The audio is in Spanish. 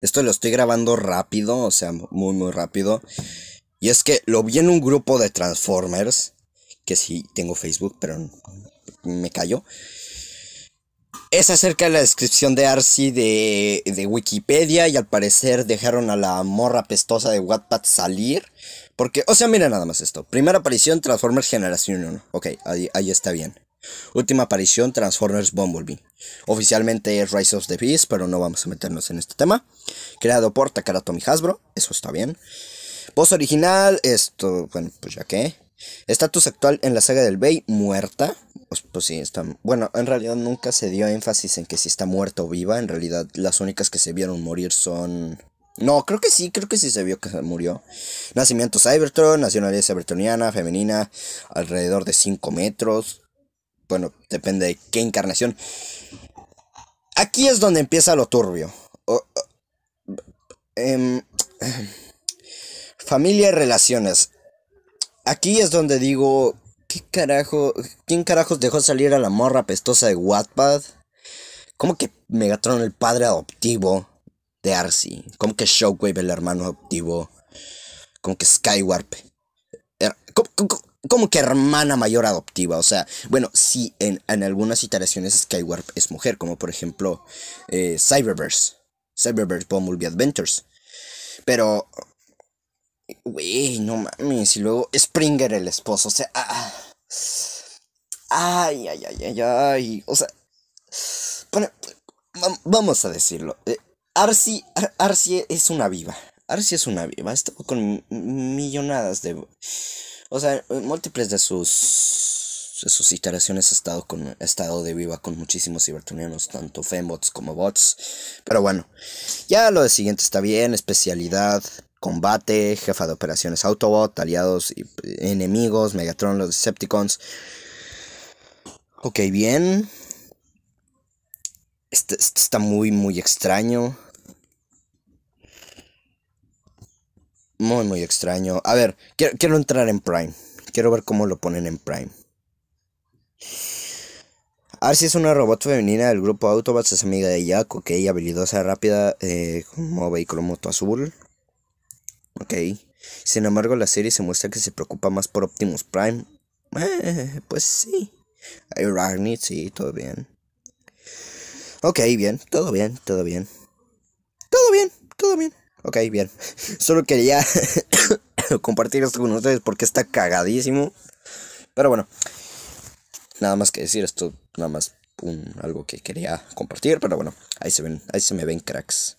Esto lo estoy grabando rápido, o sea, muy, muy rápido. Y es que lo vi en un grupo de Transformers, que sí tengo Facebook, pero me callo. Es acerca de la descripción de Arcy de, de, Wikipedia y al parecer dejaron a la morra pestosa de Wattpad salir. Porque, o sea, mira nada más esto. Primera aparición Transformers Generación 1. Ok, ahí está bien. Última aparición, Transformers Bumblebee. Oficialmente es Rise of the Beast, pero no vamos a meternos en este tema. Creado por Takara Tomy Hasbro, eso está bien. Voz original, esto, bueno, pues ya que. Estatus actual en la saga del Bey, muerta. Pues, pues, sí, está. Bueno, en realidad nunca se dio énfasis en que si está muerta o viva. En realidad, las únicas que se vieron morir son. No, creo que sí, creo que sí se vio que murió. Nacimiento Cybertron, nacionalidad cybertroniana, femenina, alrededor de 5 metros bueno, depende de qué encarnación. Aquí es donde empieza lo turbio. Em, familia y relaciones. Aquí es donde digo, ¿qué carajo? ¿Quién carajos dejó salir a la morra apestosa de Wattpad? ¿Cómo que Megatron el padre adoptivo de Arcee? ¿Cómo que Shockwave el hermano adoptivo? ¿Cómo que Skywarp? Er, ¿Cómo, cómo, que como que hermana mayor adoptiva. O sea, bueno, sí, en, algunas iteraciones Skywarp es mujer, como por ejemplo eh, Cyberverse. Cyberverse Bumblebee Adventures. Pero. Güey, no mames. Y luego Springer, el esposo. O sea. ay, ay, ay, ay, ay. O sea. vamos a decirlo. Arcy. es una viva. Arsi es una viva. Estuvo con millonadas de o sea, múltiples de sus, sus iteraciones ha estado, con, estado de viva con muchísimos cibertronianos, tanto fembots como bots. Pero bueno, ya lo de siguiente está bien, especialidad, combate, jefa de operaciones Autobot, aliados y eh, enemigos, Megatron, los Decepticons. Ok, bien. Esto este está muy, muy extraño. Muy, muy extraño. A ver, quiero, entrar en Prime. Quiero ver cómo lo ponen en Prime. Así es una robot femenina del grupo Autobots, es amiga de Jack, ok, habilidosa, rápida, eh, como vehículo moto azul, ok. Sin embargo, la serie se muestra que se preocupa más por Optimus Prime. Eh, pues sí. Hay Ragnit, sí, todo bien. Ok, bien, todo bien, todo bien. Todo bien, todo bien. Ok, bien. Solo quería compartir esto con ustedes porque está cagadísimo. Pero bueno, nada más que decir esto, nada más algo que quería compartir. Pero bueno, ahí se ven, ahí se me ven cracks.